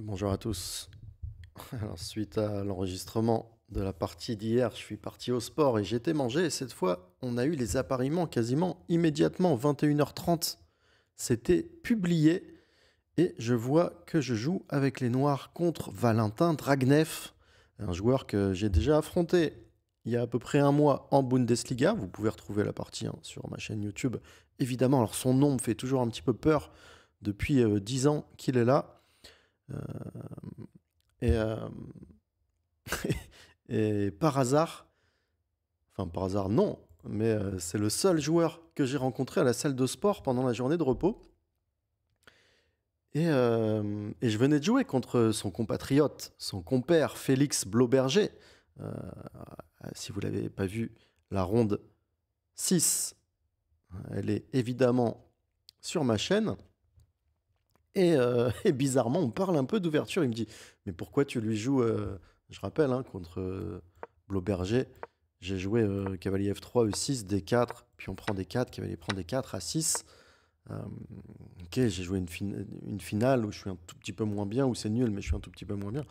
bonjour à tous. Alors, suite à l'enregistrement de la partie d'hier, je suis parti au sport et j'étais mangé. Et cette fois, on a eu les appariements quasiment immédiatement, 21h30. C'était publié. Et je vois que je joue avec les Noirs contre Valentin Dragneff, un joueur que j'ai déjà affronté il y a à peu près un mois en Bundesliga. Vous pouvez retrouver la partie hein, sur ma chaîne YouTube, évidemment. Alors son nom me fait toujours un petit peu peur depuis 10 euh, ans qu'il est là. Euh, euh, et, par hasard, enfin par hasard non, mais euh, c'est le seul joueur que j'ai rencontré à la salle de sport pendant la journée de repos. Et, je venais de jouer contre son compatriote, son compère Félix Blauberger. si vous ne l'avez pas vu, la ronde 6, elle est évidemment sur ma chaîne. Euh, et, bizarrement, on parle un peu d'ouverture. Il me dit Mais pourquoi tu lui joues euh, Je rappelle, hein, contre euh, Bloberger, j'ai joué cavalier F3, E6, D4, puis on prend D4, cavalier prend D4, A6. ok, j'ai joué une, finale où je suis un tout petit peu moins bien, où c'est nul, mais je suis un tout petit peu moins bien.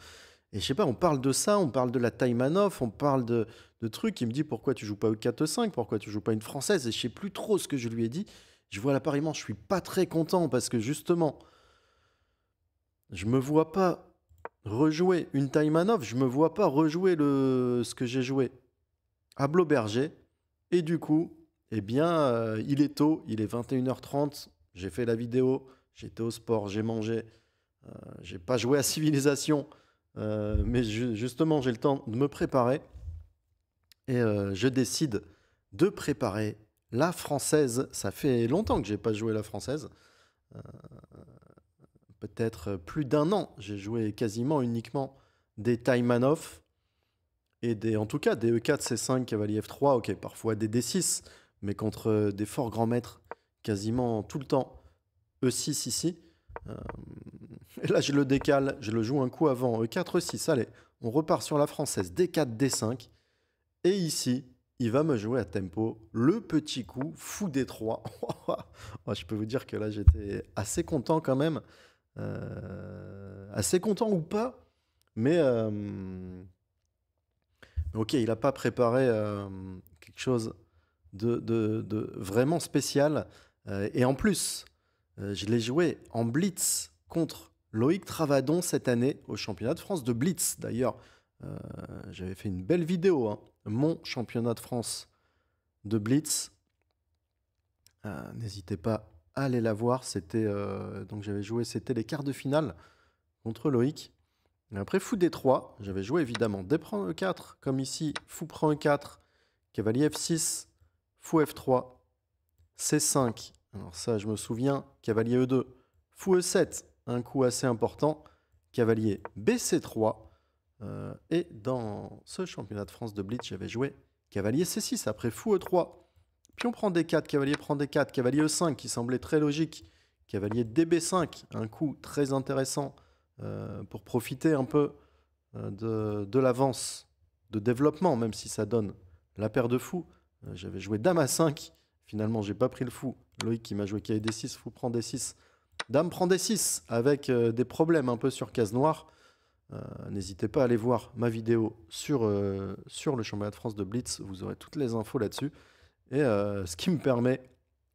Et je sais pas, on parle de ça, on parle de la taille manoff, on parle de, trucs. Il me dit Pourquoi tu joues pas E4, E5 Pourquoi tu joues pas une française Et je sais plus trop ce que je lui ai dit. Je vois l'appareillement, je suis pas très content parce que justement. Je me vois pas rejouer une time off je me vois pas rejouer le ce que j'ai joué à Bloberger. Et du coup, eh bien, euh, il est tôt, il est 21h30. J'ai fait la vidéo, j'étais au sport, j'ai mangé, Je euh, j'ai pas joué à Civilisation, euh, mais justement, j'ai le temps de me préparer. Et je décide de préparer la française. Ça fait longtemps que j'ai pas joué la française peut-être euh, plus d'un an, j'ai joué quasiment uniquement des off et des, en tout cas des E4, C5, cavalier F3, ok, parfois des D6, mais contre euh, des forts grands maîtres quasiment tout le temps. E6 ici. Euh, et là, je le décale, je le joue un coup avant. E4, E6, allez, on repart sur la française. D4, D5. Et ici, il va me jouer à tempo le petit coup, fou D3. je peux vous dire que là, j'étais assez content quand même. Euh, assez content ou pas, mais euh, ok, il a pas préparé euh, quelque chose de, vraiment spécial. et en plus, je l'ai joué en blitz contre Loïc Travadon cette année au championnat de France de blitz. D'ailleurs, j'avais fait une belle vidéo, hein, mon championnat de France de blitz. N'hésitez pas allez la voir. C'était euh, donc j'avais joué, c'était les quarts de finale contre Loïc. après fou d 3 j'avais joué évidemment d prend 4 comme ici, fou prend E4, cavalier F6, fou F3, C5. Alors ça, je me souviens, cavalier E2, fou E7, un coup assez important, cavalier BC3. Euh, et dans ce championnat de France de blitz, j'avais joué cavalier C6 après fou E3 on prend D4, cavalier prend D4, cavalier E5 qui semblait très logique, cavalier DB5, un coup très intéressant euh, pour profiter un peu euh, de, l'avance de développement, même si ça donne la paire de fous. Euh, j'avais joué dame à 5, finalement j'ai pas pris le fou. Loïc qui m'a joué cavalier D6, fou prend D6. Dame prend D6 avec des problèmes un peu sur case noire. N'hésitez pas à aller voir ma vidéo sur, sur le championnat de France de Blitz, vous aurez toutes les infos là-dessus. Et euh, ce qui me permet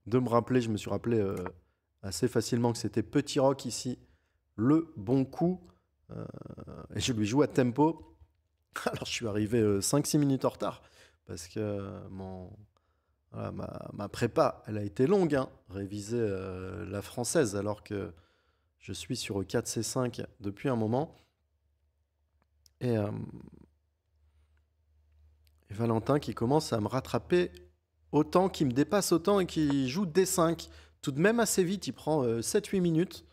de me rappeler, je me suis rappelé euh, assez facilement que c'était Petit Rock ici, le bon coup. Euh, et je lui joue à tempo. Alors je suis arrivé 5-6 minutes en retard parce que mon, ma, ma, prépa, elle a été longue, hein, réviser la française alors que je suis sur 4C5 depuis un moment. et Valentin qui commence à me rattraper autant, qui me dépasse autant et qui joue D5 tout de même assez vite. Il prend 7-8 euh, minutes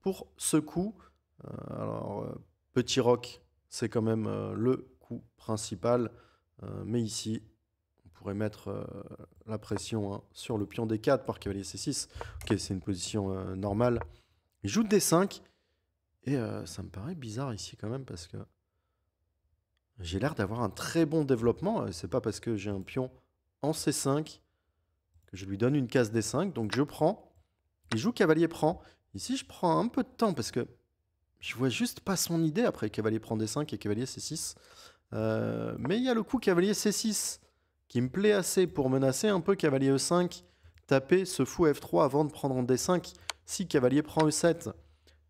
pour ce coup. Euh, alors, euh, petit rock, c'est quand même le coup principal. mais ici, on pourrait mettre la pression hein, sur le pion D4 par cavalier C6. Ok, c'est une position normale. Il joue D5. Et ça me paraît bizarre ici quand même parce que j'ai l'air d'avoir un très bon développement. C'est pas parce que j'ai un pion en C5, que je lui donne une case D5. Donc je prends, il joue cavalier prend. Ici, je prends un peu de temps parce que je vois juste pas son idée après cavalier prend D5 et cavalier C6. Euh, mais il y a le coup cavalier C6 qui me plaît assez pour menacer un peu cavalier E5, taper ce fou F3 avant de prendre en D5. Si cavalier prend E7,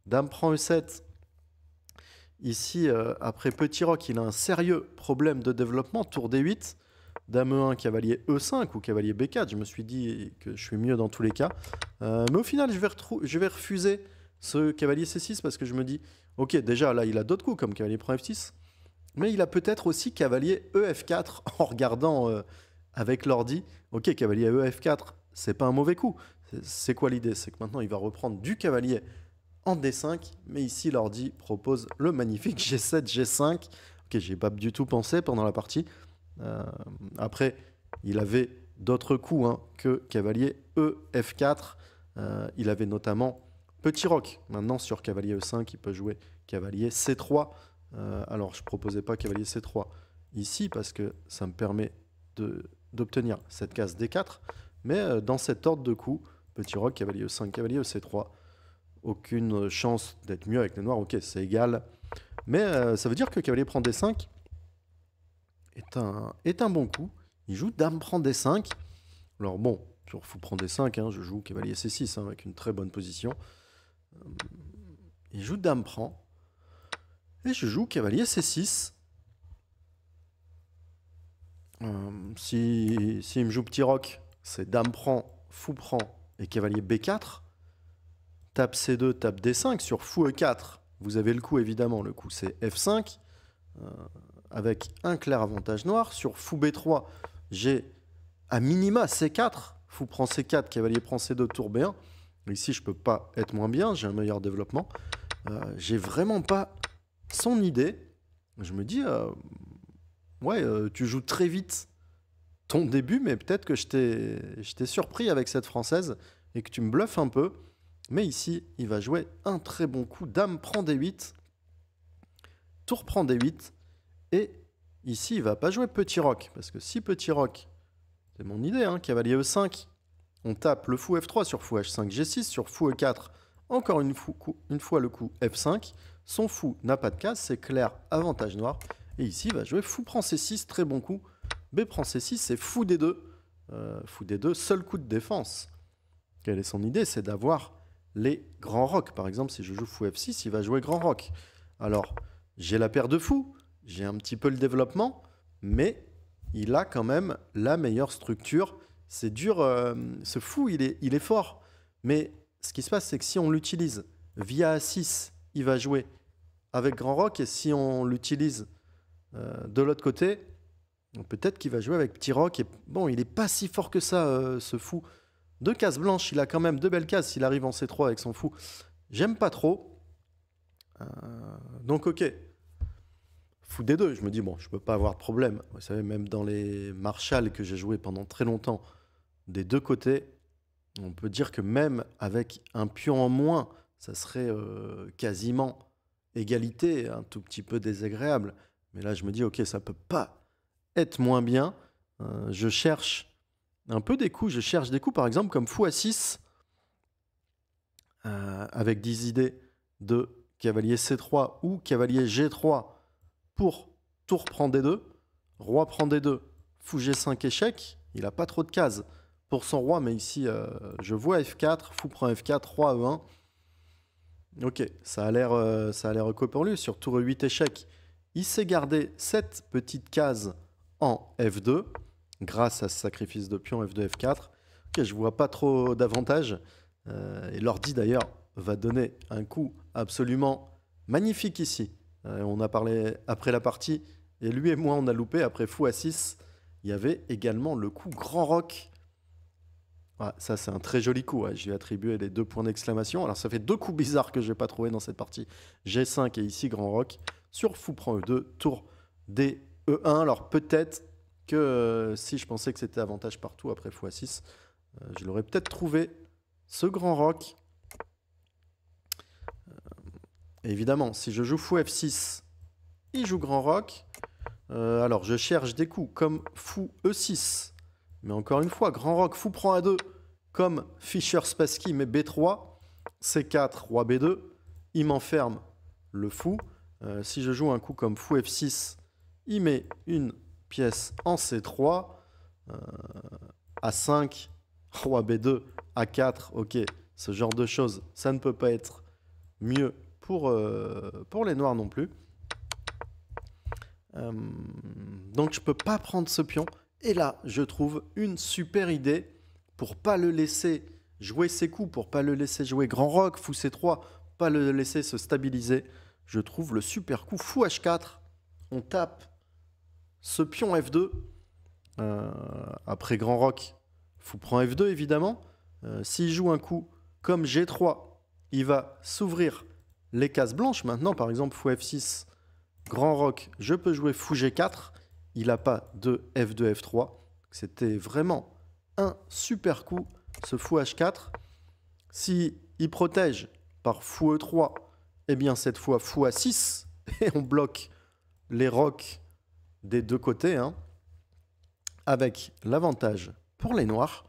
dame prend E7, ici, euh, après petit roc, il a un sérieux problème de développement, tour D8. Dame 1 cavalier E5 ou cavalier B4. Je me suis dit que je suis mieux dans tous les cas. Euh, mais au final, je vais, refuser ce cavalier C6 parce que je me dis, ok, déjà là, il a d'autres coups comme cavalier prend F6. Mais il a peut-être aussi cavalier EF4 en regardant euh, avec l'ordi. Ok, cavalier EF4, c'est pas un mauvais coup. C'est quoi l'idée C'est que maintenant, il va reprendre du cavalier en D5. Mais ici, l'ordi propose le magnifique G7, G5. Ok, j'ai ai pas du tout pensé pendant la partie. Euh, après, il avait d'autres coups hein, que cavalier E, F4. Euh, il avait notamment petit roc. Maintenant, sur cavalier E5, il peut jouer cavalier C3. Euh, alors, je ne proposais pas cavalier C3 ici parce que ça me permet d'obtenir cette case D4. Mais dans cet ordre de coups, petit roc, cavalier E5, cavalier e c 3 aucune chance d'être mieux avec les noirs. Ok, c'est égal. Mais ça veut dire que cavalier prend D5, est un, bon coup. Il joue Dame prend D5. Alors bon, sur fou prend D5, je joue Cavalier C6 hein, avec une très bonne position. Euh, il joue Dame prend. Et je joue Cavalier C6. Euh, si, il me joue petit roc, c'est Dame prend, fou prend et Cavalier B4. Tape C2, tape D5 sur fou E4. Vous avez le coup évidemment, le coup c'est F5 avec un clair avantage noir. Sur fou B3, j'ai à minima C4. Fou prend C4, cavalier prend C2, tour B1. Ici, je ne peux pas être moins bien, j'ai un meilleur développement. Euh, j'ai vraiment pas son idée. Je me dis, euh, ouais, euh, tu joues très vite ton début, mais peut-être que je t'ai surpris avec cette française et que tu me bluffes un peu. Mais ici, il va jouer un très bon coup. Dame prend D8. Tour prend D8. Et ici, il va pas jouer petit roc, parce que si petit roc, c'est mon idée, hein, cavalier E5, on tape le fou F3 sur fou H5, G6 sur fou E4, encore une, fois le coup F5, son fou n'a pas de casse, c'est clair, avantage noir, et ici, il va jouer fou prend C6, très bon coup, B prend C6, c'est fou D2, euh, fou D2, seul coup de défense. Quelle est son idée C'est d'avoir les grands rocs. Par exemple, si je joue fou F6, il va jouer grand roc. Alors, j'ai la paire de fous j'ai un petit peu le développement, mais il a quand même la meilleure structure. C'est dur, euh, ce fou, il est, fort. Mais ce qui se passe, c'est que si on l'utilise via A6, il va jouer avec Grand Rock, et si on l'utilise euh, de l'autre côté, peut-être qu'il va jouer avec Petit Rock. Et bon, il n'est pas si fort que ça, euh, ce fou. Deux cases blanches, il a quand même deux belles cases Il arrive en C3 avec son fou. J'aime pas trop. donc ok, Fou des deux. Je me dis, bon, je ne peux pas avoir de problème. Vous savez, même dans les Marshall que j'ai joué pendant très longtemps, des deux côtés, on peut dire que même avec un pion en moins, ça serait euh, quasiment égalité, un tout petit peu désagréable. Mais là, je me dis, ok, ça ne peut pas être moins bien. Euh, je cherche un peu des coups. Je cherche des coups, par exemple, comme fou à 6, euh, avec des idées de cavalier C3 ou cavalier G3 pour tour prend D2, roi prend D2, fou G5 échec, il n'a pas trop de cases pour son roi, mais ici euh, je vois F4, fou prend F4, roi E1. Ok, ça a l'air euh, Sur tour 8 échec, il s'est gardé cette petite case en F2 grâce à ce sacrifice de pion F2 F4. Ok, je vois pas trop d'avantages. Euh, et l'ordi d'ailleurs va donner un coup absolument magnifique ici. Euh, on a parlé après la partie, et lui et moi, on a loupé après Fou à 6. Il y avait également le coup Grand Rock. ça, c'est un très joli coup. je J'ai attribué les deux points d'exclamation. Alors, ça fait deux coups bizarres que je n'ai pas trouvé dans cette partie. G5 et ici Grand Rock. Sur Fou prend E2, tour D, E1. Alors, peut-être que euh, si je pensais que c'était avantage partout après Fou à 6, euh, je l'aurais peut-être trouvé. Ce Grand Rock Évidemment, si je joue fou f6, il joue grand roc. Euh, alors, je cherche des coups comme fou e6. Mais encore une fois, grand roc, fou prend a2, comme Fischer Spassky met b3, c4, roi b2. Il m'enferme le fou. Euh, si je joue un coup comme fou f6, il met une pièce en c3. Euh, a5, roi b2, a4, ok, ce genre de choses, ça ne peut pas être mieux pour, euh, pour les noirs non plus. Euh, donc je peux pas prendre ce pion. Et là, je trouve une super idée pour pas le laisser jouer ses coups, pour pas le laisser jouer grand rock, fou c3, pas le laisser se stabiliser. Je trouve le super coup fou h4. On tape ce pion f2. Euh, après grand rock, fou prend f2 évidemment. S'il joue un coup comme g3, il va s'ouvrir les cases blanches. Maintenant, par exemple, fou F6, grand roc, je peux jouer fou G4. Il n'a pas de F2, F3. C'était vraiment un super coup, ce fou H4. s'il il protège par fou E3, et eh bien, cette fois, fou A6. Et on bloque les rocs des deux côtés. Hein, avec l'avantage pour les noirs.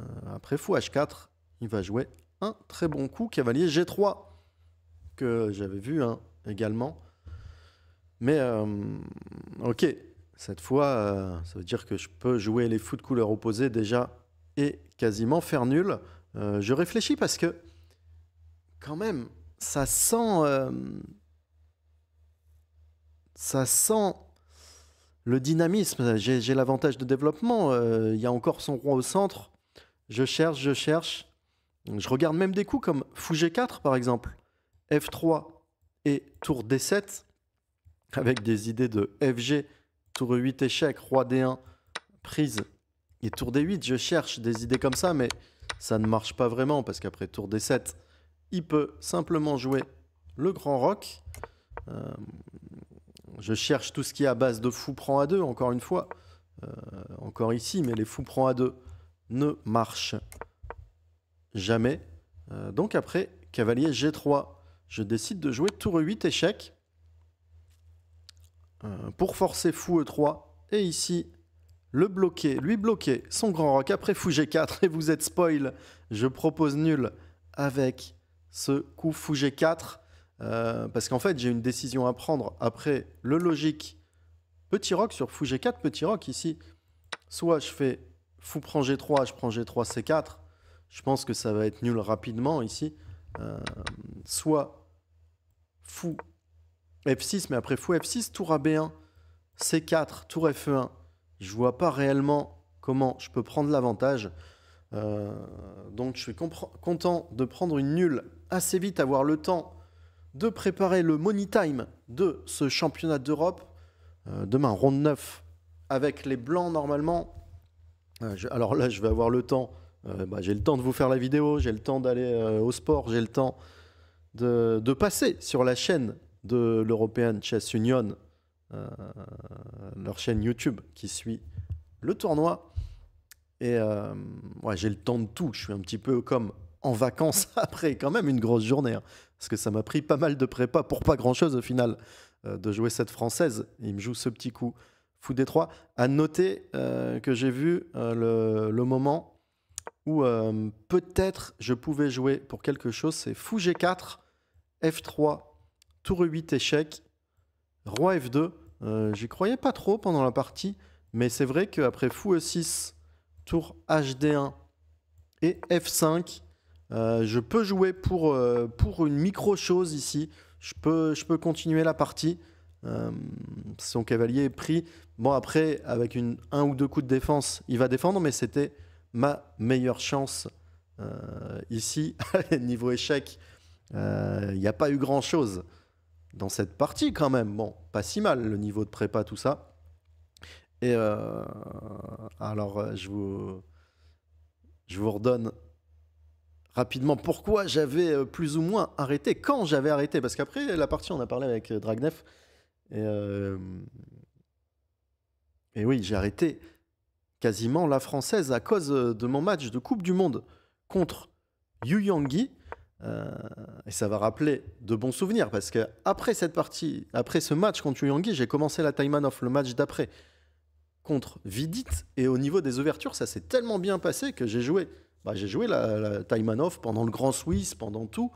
Euh, après fou H4, il va jouer un très bon coup, cavalier G3 que j'avais vu hein, également. Mais euh, ok, cette fois, euh, ça veut dire que je peux jouer les fous de couleur opposée déjà et quasiment faire nul. Euh, je réfléchis parce que quand même, ça sent, ça sent le dynamisme. J'ai l'avantage de développement. Il y a encore son roi au centre. Je cherche, je cherche. Je regarde même des coups comme fou G4 par exemple. F3 et tour D7, avec des idées de FG, tour 8 échec, roi D1, prise et tour D8. Je cherche des idées comme ça, mais ça ne marche pas vraiment, parce qu'après tour D7, il peut simplement jouer le grand roc. Euh, je cherche tout ce qui est à base de fou prend A2, encore une fois. Euh, encore ici, mais les fou prend A2 ne marchent jamais. Euh, donc après, cavalier G3 je décide de jouer tour 8 échec euh, pour forcer fou E3 et ici le bloquer, lui bloquer son grand roc après fou G4 et vous êtes spoil. Je propose nul avec ce coup fou G4 euh, parce qu'en fait j'ai une décision à prendre après le logique petit roc sur fou G4, petit roc ici. Soit je fais fou prend G3, je prends G3, C4. Je pense que ça va être nul rapidement ici. Euh, soit fou F6, mais après fou F6, tour à B1, C4, tour F1. Je vois pas réellement comment je peux prendre l'avantage. Euh, donc je suis content de prendre une nulle assez vite, avoir le temps de préparer le money time de ce championnat d'Europe. Euh, demain, ronde 9 avec les blancs normalement. Euh, alors là, je vais avoir le temps. Bah, j'ai le temps de vous faire la vidéo, j'ai le temps d'aller au sport, j'ai le temps de, passer sur la chaîne de l'European Chess Union, euh, leur chaîne YouTube qui suit le tournoi. Et euh, j'ai le temps de tout. Je suis un petit peu comme en vacances après, quand même une grosse journée. Hein. parce que ça m'a pris pas mal de prépa pour pas grand chose au final euh, de jouer cette française. il me joue ce petit coup. Fou D3. À noter euh, que j'ai vu le, moment où peut-être je pouvais jouer pour quelque chose. C'est Fou G4 F3, tour 8 échec, roi F2. Euh, j'y croyais pas trop pendant la partie, mais c'est vrai qu'après fou E6, tour HD1 et F5, euh, je peux jouer pour, euh, pour une micro-chose ici. Je peux, je peux continuer la partie. son cavalier est pris. Bon, après, avec une, un ou deux coups de défense, il va défendre, mais c'était ma meilleure chance ici. niveau échec, il euh, n'y a pas eu grand-chose dans cette partie quand même. Bon, pas si mal le niveau de prépa, tout ça. Et euh, alors, euh, je vous, je vous redonne rapidement pourquoi j'avais plus ou moins arrêté, quand j'avais arrêté. Parce qu'après la partie, on a parlé avec Dragnef. Et, oui, j'ai arrêté quasiment la française à cause de mon match de Coupe du Monde contre Yu Yangi euh, et ça va rappeler de bons souvenirs parce que après cette partie, après ce match contre Yangui, j'ai commencé la Time Off, le match d'après contre Vidit. Et au niveau des ouvertures, ça s'est tellement bien passé que j'ai joué. Bah, j'ai joué la, la Off pendant le Grand Suisse, pendant tout,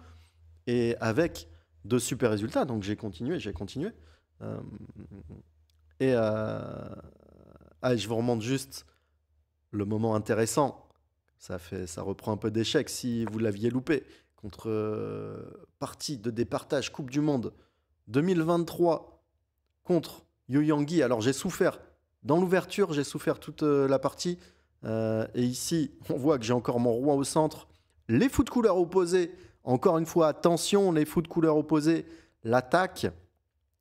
et avec de super résultats. Donc j'ai continué, j'ai continué. Euh, et euh, ah, je vous remonte juste le moment intéressant. Ça, fait, ça reprend un peu d'échec si vous l'aviez loupé contre euh, partie de départage Coupe du Monde 2023 contre Yoyangi. Alors j'ai souffert dans l'ouverture, j'ai souffert toute euh, la partie. Euh, et ici, on voit que j'ai encore mon roi au centre. Les fous de couleur opposés, encore une fois, attention, les fous de couleur opposés, l'attaque.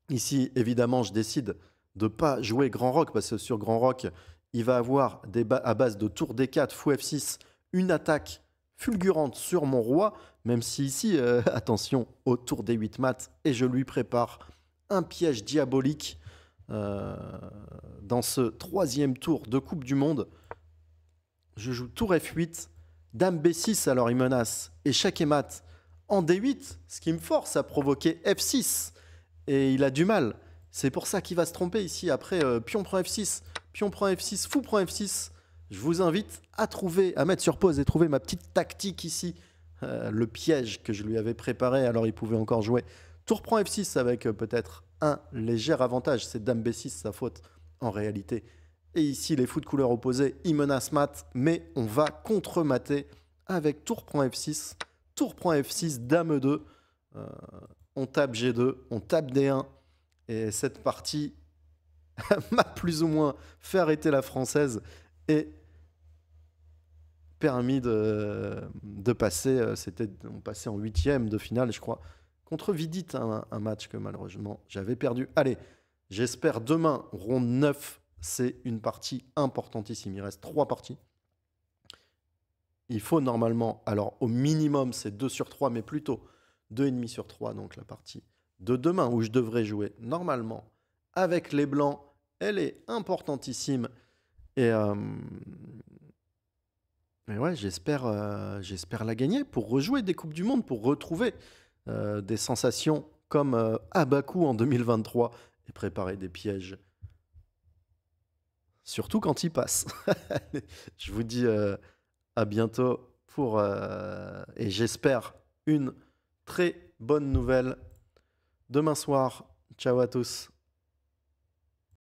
Ici, évidemment, je décide de pas jouer Grand Rock, parce que sur Grand Rock, il va avoir à base de tour D4, fou F6, une attaque fulgurante sur mon roi. Même si ici, euh, attention, attention, autour des 8 maths, et je lui prépare un piège diabolique euh, dans ce troisième tour de Coupe du Monde. Je joue tour F8, dame B6, alors il menace, et chaque et mat en D8, ce qui me force à provoquer F6. Et il a du mal. C'est pour ça qu'il va se tromper ici. Après, euh, pion prend F6, pion prend F6, fou prend F6. Je vous invite à trouver, à mettre sur pause et trouver ma petite tactique ici euh, le piège que je lui avais préparé, alors il pouvait encore jouer. Tour prend F6 avec euh, peut-être un léger avantage. C'est Dame B6 sa faute en réalité. Et ici, les fous de couleur opposés, ils menacent mat, mais on va contre-mater avec tour prend F6, tour prend F6, Dame 2. Euh, on tape G2, on tape D1. Et cette partie m'a plus ou moins fait arrêter la française et permis de, passer. Euh, c'était, on passait en huitième de finale, je crois, contre Vidit un, match que malheureusement j'avais perdu. Allez, j'espère demain, ronde 9, c'est une partie importantissime. Il reste trois parties. Il faut normalement, alors au minimum, c'est 2 sur 3, mais plutôt 2,5 sur 3, donc la partie de demain où je devrais jouer normalement avec les Blancs. Elle est importantissime. Et, euh, mais ouais, j'espère, euh, j'espère la gagner pour rejouer des Coupes du Monde, pour retrouver euh, des sensations comme euh, à Bakou en 2023 et préparer des pièges. Surtout quand il passe. Je vous dis à bientôt pour, et j'espère, une très bonne nouvelle demain soir. Ciao à tous.